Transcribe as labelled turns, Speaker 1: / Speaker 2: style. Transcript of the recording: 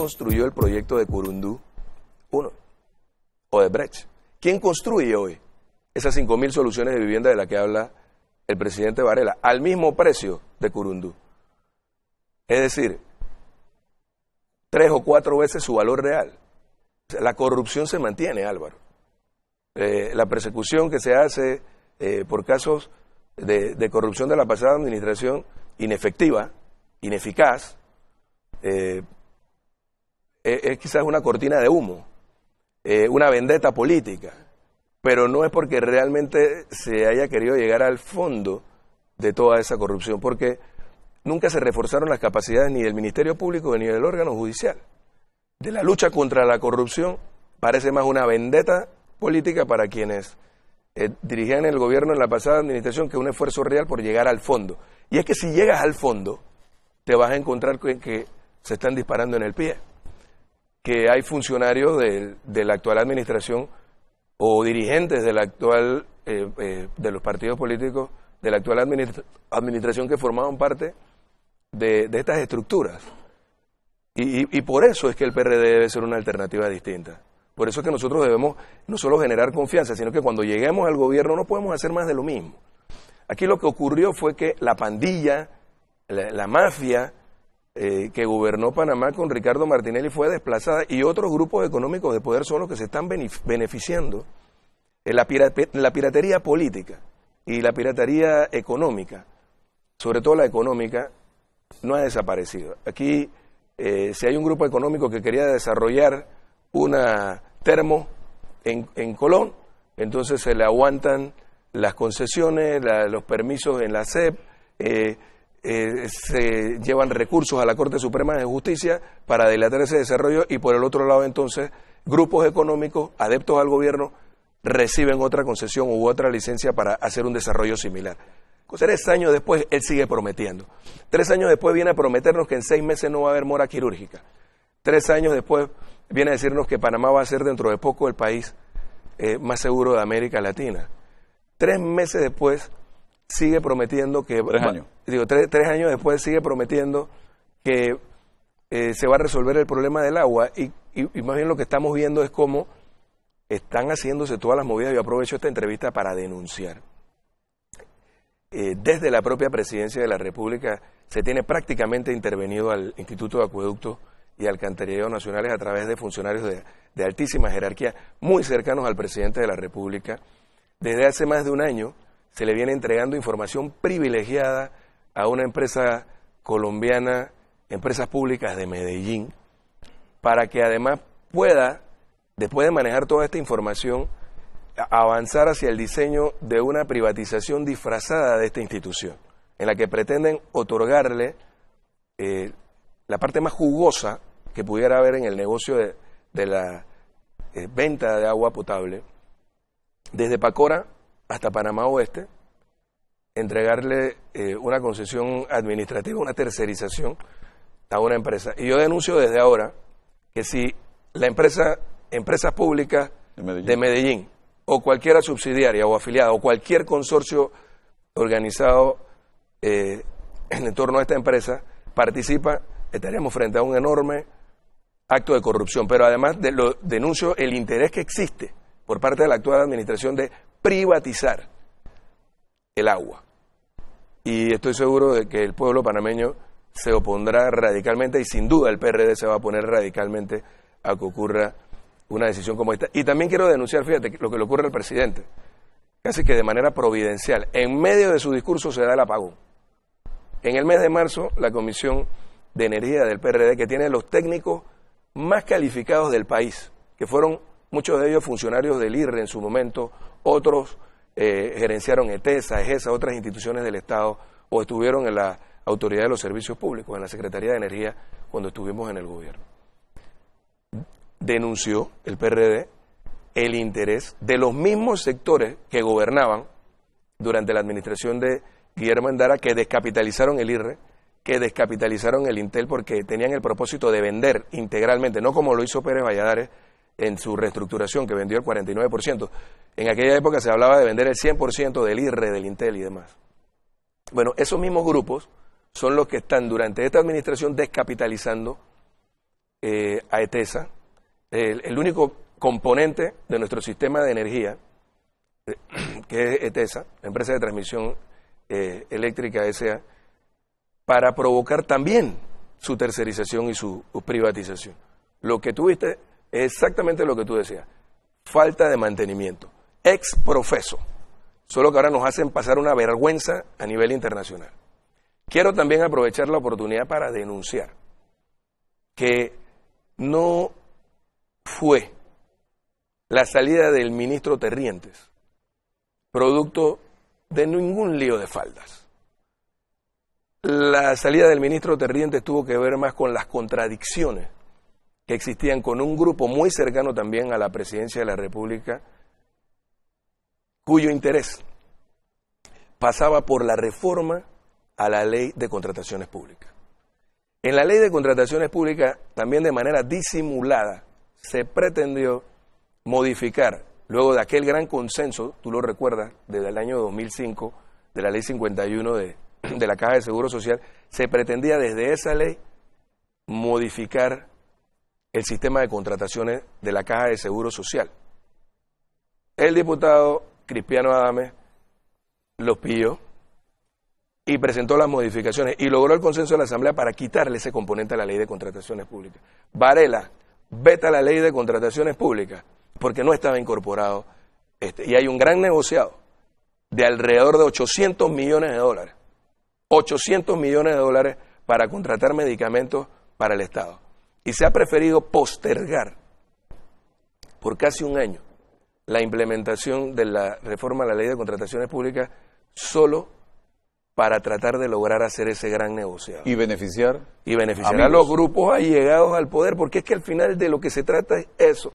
Speaker 1: construyó el proyecto de Curundú 1 o de Brecht? ¿Quién construye hoy esas 5.000 soluciones de vivienda de la que habla el presidente Varela al mismo precio de Curundú? Es decir, tres o cuatro veces su valor real. La corrupción se mantiene, Álvaro. Eh, la persecución que se hace eh, por casos de, corrupción de la pasada administración inefectiva, ineficaz, eh, eh, es quizás una cortina de humo, eh, una vendetta política, pero no es porque realmente se haya querido llegar al fondo de toda esa corrupción, porque nunca se reforzaron las capacidades ni del Ministerio Público ni del órgano judicial. De la lucha contra la corrupción parece más una vendetta política para quienes eh, dirigían el gobierno en la pasada administración que un esfuerzo real por llegar al fondo. Y es que si llegas al fondo, te vas a encontrar con que se están disparando en el pie que hay funcionarios de, la actual administración o dirigentes de, la actual, eh, eh, de los partidos políticos de la actual administración que formaban parte de, estas estructuras. Y, por eso es que el PRD debe ser una alternativa distinta. Por eso es que nosotros debemos no solo generar confianza, sino que cuando lleguemos al gobierno no podemos hacer más de lo mismo. Aquí lo que ocurrió fue que la pandilla, la mafia, eh, que gobernó Panamá con Ricardo Martinelli fue desplazada y otros grupos económicos de poder son los que se están beneficiando. en la, piratería política y la piratería económica, sobre todo la económica, no ha desaparecido. Aquí, eh, si hay un grupo económico que quería desarrollar una termo en, Colón, entonces se le aguantan las concesiones, los permisos en la CEP, eh, eh, se llevan recursos a la Corte Suprema de Justicia para dilatar ese desarrollo y por el otro lado entonces grupos económicos adeptos al gobierno reciben otra concesión u otra licencia para hacer un desarrollo similar. Tres años después él sigue prometiendo. Tres años después viene a prometernos que en seis meses no va a haber mora quirúrgica. Tres años después viene a decirnos que Panamá va a ser dentro de poco el país eh, más seguro de América Latina. Tres meses después sigue prometiendo que... Tres años. Digo, tres, años después sigue prometiendo que eh, se va a resolver el problema del agua y, y, más bien lo que estamos viendo es cómo están haciéndose todas las movidas. Yo aprovecho esta entrevista para denunciar. Eh, desde la propia presidencia de la República se tiene prácticamente intervenido al Instituto de Acueductos y Alcantarillado Nacionales a través de funcionarios de, de altísima jerarquía muy cercanos al presidente de la República. Desde hace más de un año se le viene entregando información privilegiada a una empresa colombiana, empresas públicas de Medellín, para que además pueda, después de manejar toda esta información, avanzar hacia el diseño de una privatización disfrazada de esta institución, en la que pretenden otorgarle eh, la parte más jugosa que pudiera haber en el negocio de, la eh, venta de agua potable, desde Pacora hasta Panamá Oeste, entregarle eh, una concesión administrativa, una tercerización a una empresa. Y yo denuncio desde ahora que si la empresa, empresas públicas de Medellín. o cualquiera subsidiaria o afiliada o cualquier consorcio organizado eh, en torno a esta empresa participa, estaremos frente a un enorme acto de corrupción. Pero además denuncio el interés que existe por parte de la actual administración de privatizar el agua. Y estoy seguro de que el pueblo panameño se opondrá radicalmente y sin duda el PRD se va a poner radicalmente a que ocurra una decisión como esta. Y también quiero denunciar, fíjate, lo que le ocurre al presidente. Casi que de manera providencial. En medio de su discurso se da el apagón. En el mes de marzo, la Comisión de Energía del PRD, que tiene los técnicos más calificados del país, que fueron muchos de ellos funcionarios del IRRE en su momento, otros eh, gerenciaron ETESA, EGESA, otras instituciones del Estado, o estuvieron en la Autoridad de los Servicios Públicos, en la Secretaría de Energía, cuando estuvimos en el gobierno. Denunció el PRD el interés de los mismos sectores que gobernaban durante la administración de Guillermo Endara, que descapitalizaron el IRRE, que descapitalizaron el Intel porque tenían el propósito de vender integralmente, no como lo hizo Pérez Valladares, en su reestructuración, que vendió el 49%. En aquella época se hablaba de vender el 100% del IRRE, del Intel y demás. Bueno, esos mismos grupos son los que están durante esta administración descapitalizando eh, a ETESA, el, único componente de nuestro sistema de energía, eh, que es ETESA, la empresa de transmisión eh, eléctrica SA, para provocar también su tercerización y su privatización. Lo que tuviste exactamente lo que tú decías. Falta de mantenimiento. Ex profeso. Solo que ahora nos hacen pasar una vergüenza a nivel internacional. Quiero también aprovechar la oportunidad para denunciar que no fue la salida del ministro Terrientes producto de ningún lío de faldas. La salida del ministro Terrientes tuvo que ver más con las contradicciones existían con un grupo muy cercano también a la presidencia de la República, cuyo interés pasaba por la reforma a la ley de contrataciones públicas. En la ley de contrataciones públicas, también de manera disimulada, se pretendió modificar, luego de aquel gran consenso, tú lo recuerdas, desde el año 2005, de la ley 51 de, de la Caja de Seguro Social, se pretendía desde esa ley modificar el sistema de contrataciones de la Caja de Seguro Social. El diputado Cristiano Adame los pidió y presentó las modificaciones y logró el consenso de la Asamblea para quitarle ese componente a la ley de contrataciones públicas. Varela veta la ley de contrataciones públicas porque no estaba incorporado este, y hay un gran negociado de alrededor de 800 millones de dólares. 800 millones de dólares para contratar medicamentos para el Estado y se ha preferido postergar por casi un año la implementación de la reforma a la ley de contrataciones públicas solo para tratar de lograr hacer ese gran negocio. ¿Y beneficiar? Y beneficiar a los grupos allegados al poder, porque es que al final de lo que se trata es eso.